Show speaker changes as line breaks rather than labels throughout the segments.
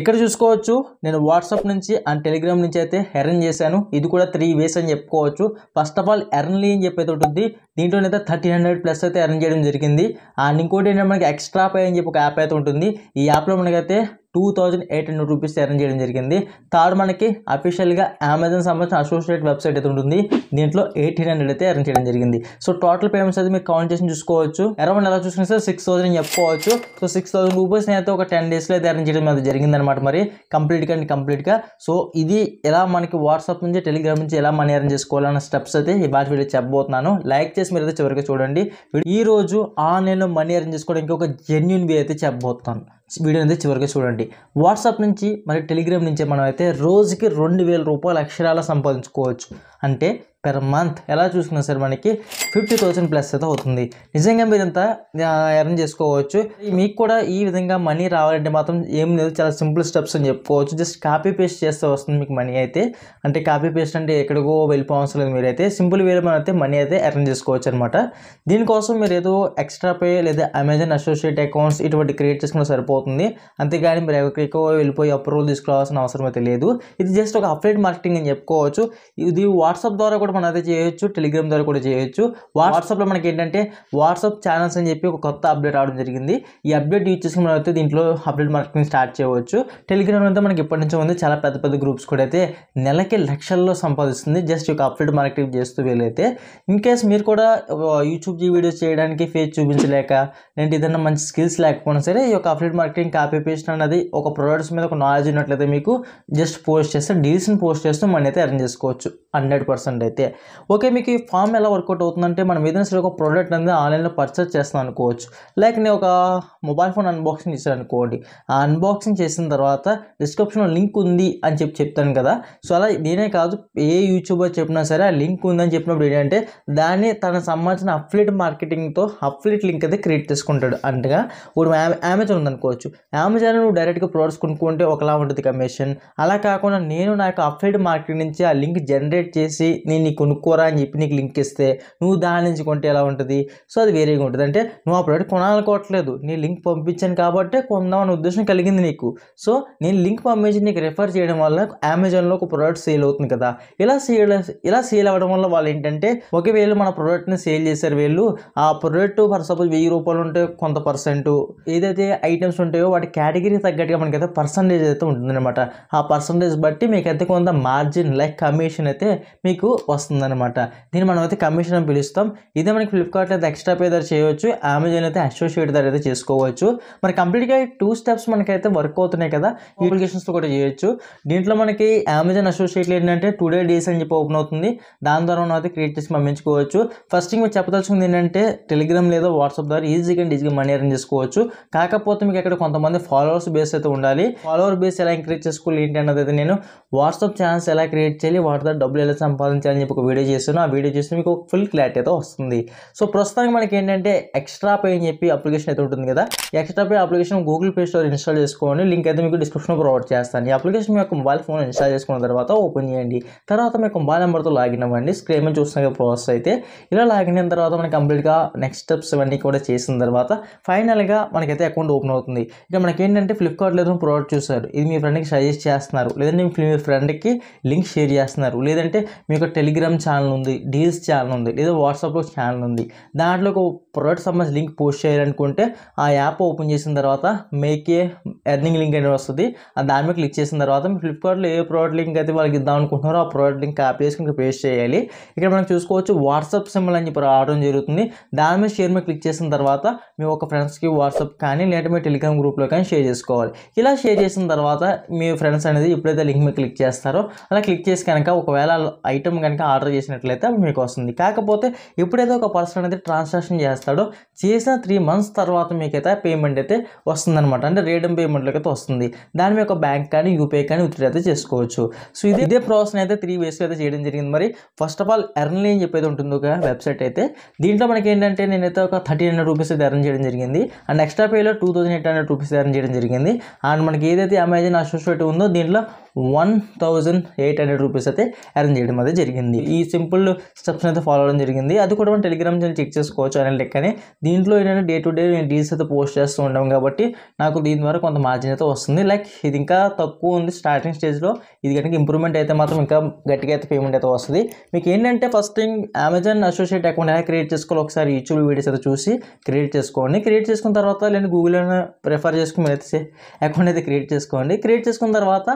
ఇక్కడ చూసుకోవచ్చు నేను వాట్సాప్ నుంచి అండ్ టెలిగ్రామ్ నుంచి అయితే ఎర్న్ చేశాను ఇది కూడా త్రీ వేస్ అని చెప్పుకోవచ్చు ఫస్ట్ ఆఫ్ ఆల్ ఎర్న్లీ అని చెప్పేది ఉంటుంది దీంట్లోనైతే థర్టీన్ హండ్రెడ్ ప్లస్ అయితే ఎర్న్ చేయడం జరిగింది అండ్ ఇంకోటి ఏంటంటే మనకి ఎక్స్ట్రా పే అని చెప్పి ఒక యాప్ అయితే ఉంటుంది ఈ యాప్లో మనకైతే two thousand eight hundred rupees earn చేయడం జరిగింది థర్డ్ మనకి అఫీషియల్గా అమెజాన్ సంబంధించిన అసోసియేట్ వెబ్సైట్ అయితే ఉంటుంది దీంట్లో ఎయిటీన్ హండ్రెడ్ అయితే ఎర్న్ చేయడం జరిగింది సో టోటల్ పేమెంట్స్ అయితే మీరు కౌంట్ చేసి చూసుకోవచ్చు అరౌండ్ ఎలా చూసుకున్నా సార్ సిక్స్ థౌసండ్ చెప్పుకోవచ్చు సో సిక్స్ థౌసండ్ రూపీస్ అయితే ఒక టెన్ డేస్లో అయితే ఎర్న్ చేయడం అది అనమాట మరి కంప్లీట్గా అండ్ కంప్లీట్గా సో ఇది ఎలా మనకి వాట్సాప్ నుంచి టెలిగ్రామ్ నుంచి ఎలా మనీ ఎర్న్ చేసుకోవాలన్న స్టెప్స్ అయితే ఇవాళ వీడియో చెప్పబోతున్నాను లైక్ చేసి మీరు అయితే చివరికి చూడండి ఈ రోజు ఆన్లైన్లో మనీ ఎర్న్ చేసుకోవడానికి ఒక జెన్యున్ వే అయితే చెప్పబోతున్నాను వీడియో అనేది చివరికి చూడండి వాట్సాప్ నుంచి మరి టెలిగ్రామ్ నుంచి మనం అయితే రోజుకి రెండు వేల రూపాయల అక్షరాల సంపాదించుకోవచ్చు అంటే పెర్ మంత్ ఎలా చూసుకున్నా సరే మనకి ఫిఫ్టీ థౌసండ్ ప్లస్ అయితే అవుతుంది నిజంగా మీరు ఇంత ఎర్న్ చేసుకోవచ్చు మీకు కూడా ఈ విధంగా మనీ రావాలంటే మాత్రం ఏం లేదు చాలా సింపుల్ స్టెప్స్ అని చెప్పుకోవచ్చు జస్ట్ కాపీ పేస్ట్ చేస్తే వస్తుంది మీకు మనీ అయితే అంటే కాపీ పేస్ట్ అంటే ఎక్కడికో వెళ్ళిపోవసం లేదు మీరైతే సింపుల్ వేలో మనం అయితే మనీ అయితే ఎర్న్ చేసుకోవచ్చు అనమాట దీనికోసం మీరు ఏదో ఎక్స్ట్రా పే లేదా అమెజాన్ అసోసియేట్ అకౌంట్స్ ఇటువంటి క్రియేట్ చేసుకున్న సరిపోతుంది అంతేగాని మీరు ఎక్కడికో వెళ్ళిపోయి అప్రూవల్ తీసుకురావాల్సిన అవసరం అయితే లేదు ఇది జస్ట్ ఒక అప్లైడ్ మార్కెటింగ్ అని చెప్పుకోవచ్చు ఇది వాట్సాప్ ద్వారా కూడా ద్వారా మనం అయితే చేయొచ్చు టెలిగ్రామ్ ద్వారా కూడా చేయొచ్చు వాట్సాప్లో మనకి ఏంటంటే వాట్సాప్ ఛానల్స్ అని చెప్పి ఒక కొత్త అప్డేట్ రావడం జరిగింది ఈ అప్డేట్ యూజ్ చేసుకుని మనం అయితే దీంట్లో అప్డేట్ మార్కెటింగ్ స్టార్ట్ చేయవచ్చు టెలిగ్రామ్ అయితే మనకి ఇప్పటి నుంచి ఉంది చాలా పెద్ద పెద్ద గ్రూప్స్ కూడా అయితే నెలకి లక్షల్లో సంపాదిస్తుంది జస్ట్ ఒక అప్డేట్ మార్కెటింగ్ చేస్తూ వీలైతే ఇన్ కేస్ మీరు కూడా యూట్యూబ్ వీడియోస్ చేయడానికి ఫేస్ చూపించలేక లేదంటే ఏదైనా మంచి స్కిల్స్ లేకపోయినా సరే ఈ యొక్క అప్డేట్ మార్కెటింగ్ కాపీ పేస్ట్ అనేది ఒక ప్రొడక్ట్స్ మీద ఒక నాలెడ్జ్ ఉన్నట్లయితే మీకు జస్ట్ పోస్ట్ చేస్తే డీల్స్ని పోస్ట్ చేస్తూ మనీ అయితే అరేంజ్ చేసుకోవచ్చు హండ్రెడ్ పర్సెంట్ అయితే అయితే ఓకే మీకు ఈ ఫామ్ ఎలా వర్కౌట్ అవుతుందంటే మనం ఏదైనా సరే ఒక ప్రోడక్ట్ అనేది ఆన్లైన్లో పర్చేస్ చేస్తాం అనుకోవచ్చు లైక్ నేను ఒక మొబైల్ ఫోన్ అన్బాక్సింగ్ చేశాను అనుకోండి ఆ అన్బాక్సింగ్ చేసిన తర్వాత డిస్క్రిప్షన్లో లింక్ ఉంది అని చెప్పి చెప్తాను కదా సో అలా నేనే కాదు ఏ యూట్యూబర్ చెప్పినా సరే ఆ లింక్ ఉందని చెప్పినప్పుడు ఏంటంటే దాన్ని తనకు సంబంధించిన అఫ్లిట్ మార్కెటింగ్తో అఫ్లిట్ లింక్ అయితే క్రియేట్ చేసుకుంటాడు అంటగా ఇప్పుడు అమెజాన్ ఉందనుకోవచ్చు అమెజాన్ నువ్వు డైరెక్ట్గా ప్రోడక్ట్స్ కొనుక్కుంటే ఒకలా ఉంటుంది కమిషన్ అలా కాకుండా నేను నాకు అఫ్లిట్ మార్కెట్ నుంచి ఆ లింక్ జనరేట్ చేసి నేను కొనుక్కోరా అని చెప్పి నీకు లింక్ ఇస్తే నువ్వు దాని నుంచి కొంటే ఎలా ఉంటుంది సో అది వేరేగా ఉంటుంది అంటే నువ్వు ఆ ప్రోడక్ట్ కొనాలనుకోవట్లేదు నేను లింక్ పంపించాను కాబట్టి కొందాం అనే ఉద్దేశం కలిగింది నీకు సో నేను లింక్ పంపించి నీకు రిఫర్ చేయడం వల్ల అమెజాన్లో ఒక ప్రోడక్ట్ సేల్ అవుతుంది కదా ఇలా సేల్ ఇలా సేల్ అవ్వడం వల్ల వాళ్ళు ఏంటంటే ఒకవేళ మన ప్రోడక్ట్ని సేల్ చేశారు వీళ్ళు ఆ ప్రోడక్ట్ ఫర్ సపోజ్ వెయ్యి రూపాయలు ఉంటే కొంత పర్సెంట్ ఏదైతే ఐటమ్స్ ఉంటాయో వాటి కేటగిరీ తగ్గట్టుగా మనకైతే పర్సంటేజ్ అయితే ఉంటుందన్నమాట ఆ పర్సంటేజ్ బట్టి మీకైతే కొంత మార్జిన్ లైక్ కమిషన్ అయితే మీకు వస్తుంది వస్తుందన్నమాట దీన్ని మనం అయితే కమిషన్ అని పిలుస్తాం ఇదే మనకి ఫ్లిప్కార్ట్లో అయితే ఎక్స్ట్రా పే ధర చేయవచ్చు అమెజాన్ అయితే అసోసియేట్ ధర అయితే చేసుకోవచ్చు మరి కంప్లీట్గా టూ స్టెప్స్ మనకైతే వర్క్ అవుతున్నాయి కదా అప్లికేషన్స్తో కూడా చేయొచ్చు దీంట్లో మనకి అమెజాన్ అసోసియేట్లు ఏంటంటే టుడే డేస్ అని చెప్పి ఓపెన్ అవుతుంది దాని ద్వారా మనం అయితే క్రియేట్ చేసి పంపించుకోవచ్చు ఫస్ట్ థింగ్ చెప్పదలుచుకుంది ఏంటంటే టెలిగ్రామ్ లేదా వాట్సాప్ ద్వారా ఈజీగా అండ్ ఈజీగా మనీ అరేంజ్ చేసుకోవచ్చు కాకపోతే మీకు ఇక్కడ కొంతమంది ఫాలోవర్స్ బేస్ అయితే ఉండాలి ఫాలోవర్ బేస్ ఎలా ఎంకరేజ్ చేసుకోవాలి ఏంటి అన్నది అయితే నేను వాట్సాప్ ఛానల్స్ ఎలా క్రియేట్ చేయాలి వాటి ద్వారా డబ్బులు ఎలా సంపాదించాలని చెప్పి ఒక వీడియో చేశాను ఆ వీడియో చేస్తే మీకు ఫుల్ క్లారిటీ అయితే వస్తుంది సో ప్రస్తుతానికి మనకి ఏంటంటే ఎక్స్ట్రా పే అని చెప్పి అప్లికేషన్ అయితే ఉంటుంది కదా ExtraPe application Google Play Store install చేసుకోండి లింక్ అయితే మీకు డిస్క్రిప్షన్ ప్రొవైడ్ చేస్తాను ఈ అప్లికేషన్ మీ యొక్క మొబైల్ ఫోన్ ఇన్స్టాల్ చేసుకున్న తర్వాత ఓపెన్ చేయండి తర్వాత మీకు మొబైల్ నెంబర్తో లాగిన్ అవ్వండి స్క్రీన్ మీద చూస్తున్న ప్రాసెస్ అయితే ఇలా లాగిన్ అయిన తర్వాత మనకి కంప్లీట్గా నెక్స్ట్ స్టెప్స్ ఇవన్నీ కూడా చేసిన తర్వాత ఫైనల్గా మనకైతే అకౌంట్ ఓపెన్ అవుతుంది ఇక మనకి ఏంటంటే ఫ్లిప్కార్ట్లో లేదా ప్రొవైడ్ చూసారు ఇది మీ ఫ్రెండ్కి సజెస్ట్ చేస్తున్నారు లేదంటే మీ ఫ్రెండ్కి లింక్ షేర్ చేస్తున్నారు లేదంటే మీకు టెలిగ్రామ్ టెలిగ్రామ్ ఛానల్ ఉంది డీల్స్ ఛానల్ ఉంది లేదా వాట్సాప్లో ఛానల్ ఉంది దాంట్లో ఒక ప్రొడక్ట్ సంబంధించి లింక్ పోస్ట్ చేయాలనుకుంటే ఆ యాప్ ఓపెన్ చేసిన తర్వాత మేకే ఎర్నింగ్ లింక్ అనేది వస్తుంది ఆ దాని మీద క్లిక్ చేసిన తర్వాత మీ ఫ్లిప్కార్ట్లో ఏ ప్రోడక్ట్ లింక్ అయితే వాళ్ళకి ఇద్దాం అనుకుంటున్నారో ఆ ప్రోడక్ట్ లింక్ కాపీ చేసుకుని పేస్ట్ చేయాలి ఇక్కడ మనం చూసుకోవచ్చు వాట్సాప్ సింబల్ అని చెప్పి రావడం జరుగుతుంది దాని మీద షేర్ మీద క్లిక్ చేసిన తర్వాత మీ ఒక ఫ్రెండ్స్కి వాట్సాప్ కానీ లేదంటే మీ టెలిగ్రామ్ గ్రూప్లో కానీ షేర్ చేసుకోవాలి ఇలా షేర్ చేసిన తర్వాత మీ ఫ్రెండ్స్ అనేది ఎప్పుడైతే లింక్ మీద క్లిక్ చేస్తారో అలా క్లిక్ చేసి కనుక ఒకవేళ ఐటమ్ కనుక వెంటనే ఆర్డర్ చేసినట్లయితే అవి మీకు వస్తుంది కాకపోతే ఎప్పుడైతే ఒక పర్సన్ అనేది ట్రాన్సాక్షన్ చేస్తాడో చేసిన త్రీ మంత్స్ తర్వాత మీకైతే పేమెంట్ అయితే వస్తుందన్నమాట అంటే రేడియం పేమెంట్లకి అయితే వస్తుంది దాని ఒక బ్యాంక్ కానీ యూపీఐ కానీ విత్డ్రా అయితే చేసుకోవచ్చు సో ఇది ఇదే ప్రాసెస్ అయితే త్రీ వేస్లో అయితే చేయడం జరిగింది మరి ఫస్ట్ ఆఫ్ ఆల్ ఎర్న్లీ అని చెప్పేది ఉంటుంది ఒక వెబ్సైట్ అయితే దీంట్లో మనకి ఏంటంటే నేనైతే ఒక థర్టీ హండ్రెడ్ రూపీస్ అయితే ఎర్న్ చేయడం జరిగింది అండ్ ఎక్స్ట్రా పేలో two thousand eight hundred rupees earn చేయడం జరిగింది అండ్ మనకి ఏదైతే అమెజాన్ అసోసియేట్ ఉందో దీంట్లో one thousand eight hundred rupees అయితే అరేంజ్ చేయడం అయితే జరిగింది ఈ సింపుల్ స్టెప్స్ అయితే ఫాలో అవడం జరిగింది అది కూడా మనం టెలిగ్రామ్ ఛానల్ చెక్ చేసుకోవచ్చు అనే లెక్కనే దీంట్లో ఏంటంటే డే టు డే నేను డీల్స్ అయితే పోస్ట్ చేస్తూ ఉండడం కాబట్టి నాకు దీని ద్వారా కొంత మార్జిన్ అయితే వస్తుంది లైక్ ఇది ఇంకా తక్కువ ఉంది స్టార్టింగ్ స్టేజ్లో ఇది కనుక ఇంప్రూవ్మెంట్ అయితే మాత్రం ఇంకా గట్టిగా అయితే పేమెంట్ అయితే వస్తుంది మీకు ఏంటంటే first thing Amazon associate account ఎలా క్రియేట్ చేసుకోవాలి ఒకసారి యూట్యూబ్ వీడియోస్ అయితే చూసి క్రియేట్ చేసుకోండి క్రియేట్ చేసుకున్న తర్వాత నేను గూగుల్ ప్రిఫర్ చేసుకుని అయితే అకౌంట్ అయితే క్రియేట్ చేసుకోండి క్రియేట్ చేసుకున్న తర్వాత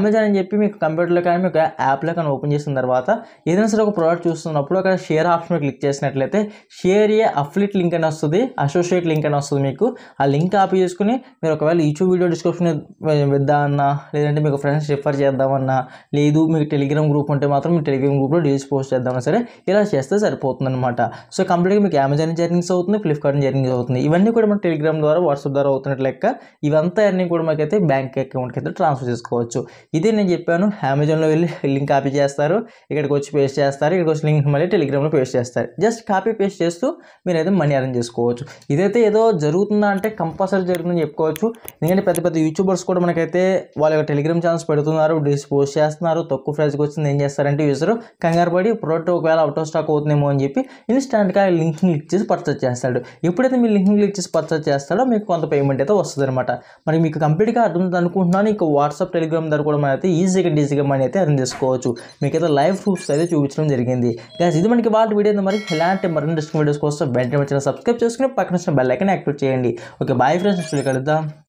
అమెజాన్ అని చెప్పి మీకు కంప్యూటర్లో కానీ మీకు యాప్లో కానీ ఓపెన్ చేసిన తర్వాత ఏదైనా సరే ఒక ప్రోడక్ట్ చూస్తున్నప్పుడు అక్కడ షేర్ ఆప్షన్ క్లిక్ చేసినట్లయితే షేర్ ఏ అఫ్లిట్ లింక్ అని వస్తుంది అసోసియేట్ లింక్ అని వస్తుంది మీకు ఆ లింక్ కాపీ చేసుకుని మీరు ఒకవేళ యూట్యూబ్ వీడియో డిస్క్రిప్షన్ అన్నా లేదంటే మీకు ఫ్రెండ్స్ రిఫర్ చేద్దామన్నా లేదు మీకు టెలిగ్రామ్ గ్రూప్ ఉంటే మాత్రం మీ టెలిగ్రామ్ గ్రూప్లో డీల్స్ పోస్ట్ చేద్దామన్నా సరే ఇలా చేస్తే సరిపోతుందన్నమాట సో కంప్లీట్గా మీకు అమెజాన్ జర్నీస్ అవుతుంది ఫ్లిప్కార్ట్ జర్నీస్ అవుతుంది ఇవన్నీ కూడా మనం టెలిగ్రామ్ ద్వారా వాట్సాప్ ద్వారా అవుతున్నట్లు లెక్క ఇవంతా అన్నీ కూడా మాకైతే బ్యాంక్ అకౌంట్కి అయితే ట్రాన్స్ఫర్ చేసుకోవచ్చు ఇదే నేను చెప్పాను అమెజాన్లో వెళ్ళి లింక్ కాపీ చేస్తారు ఇక్కడికి వచ్చి పేస్ట్ చేస్తారు ఇక్కడికి వచ్చి లింక్ మళ్ళీ టెలిగ్రామ్లో పేస్ట్ చేస్తారు జస్ట్ కాపీ పేస్ట్ చేస్తూ మీరైతే మనీ అర్న్ చేసుకోవచ్చు ఇదైతే ఏదో జరుగుతుందా అంటే కంపల్సరీ జరుగుతుందని చెప్పుకోవచ్చు ఎందుకంటే పెద్ద పెద్ద యూట్యూబర్స్ కూడా మనకైతే వాళ్ళ యొక్క టెలిగ్రామ్ ఛానల్స్ పెడుతున్నారు డిస్ పోస్ట్ చేస్తున్నారు తక్కువ ప్రైజ్కి వచ్చింది ఏం చేస్తారంటే యూజర్ కంగారు పడి ప్రోడక్ట్ ఒకవేళ అవుట్ ఆఫ్ స్టాక్ అవుతుందేమో అని చెప్పి ఇన్స్టాంట్గా లింక్ క్లిక్ చేసి పర్చేస్ చేస్తాడు ఎప్పుడైతే మీరు లింక్ క్లిక్ చేసి పర్చేస్ చేస్తాడో మీకు కొంత పేమెంట్ అయితే వస్తుంది మరి మీకు కంప్లీట్గా అర్థం అనుకుంటున్నాను ఇంకా వాట్సాప్ టెలిగ్రామ్ ద్వారా కూడా మనం అయితే ఈజీగా డీజీగా మనీ అయితే అర్న్ చేసుకోవచ్చు మీకైతే లైవ్ ప్రూఫ్స్ అయితే చూపించడం జరిగింది గ్యాస్ ఇది మనకి వాళ్ళ వీడియో మరి ఇలాంటి మరి డిస్ట్రిక్ వీడియోస్ కోసం వెంటనే వచ్చిన సబ్స్క్రైబ్ చేసుకుని పక్కన వచ్చిన బెల్ ఐకన్ యాక్టివేట్ చేయండి ఓకే బాయ్ ఫ్రెండ్స్ కలుద్దాం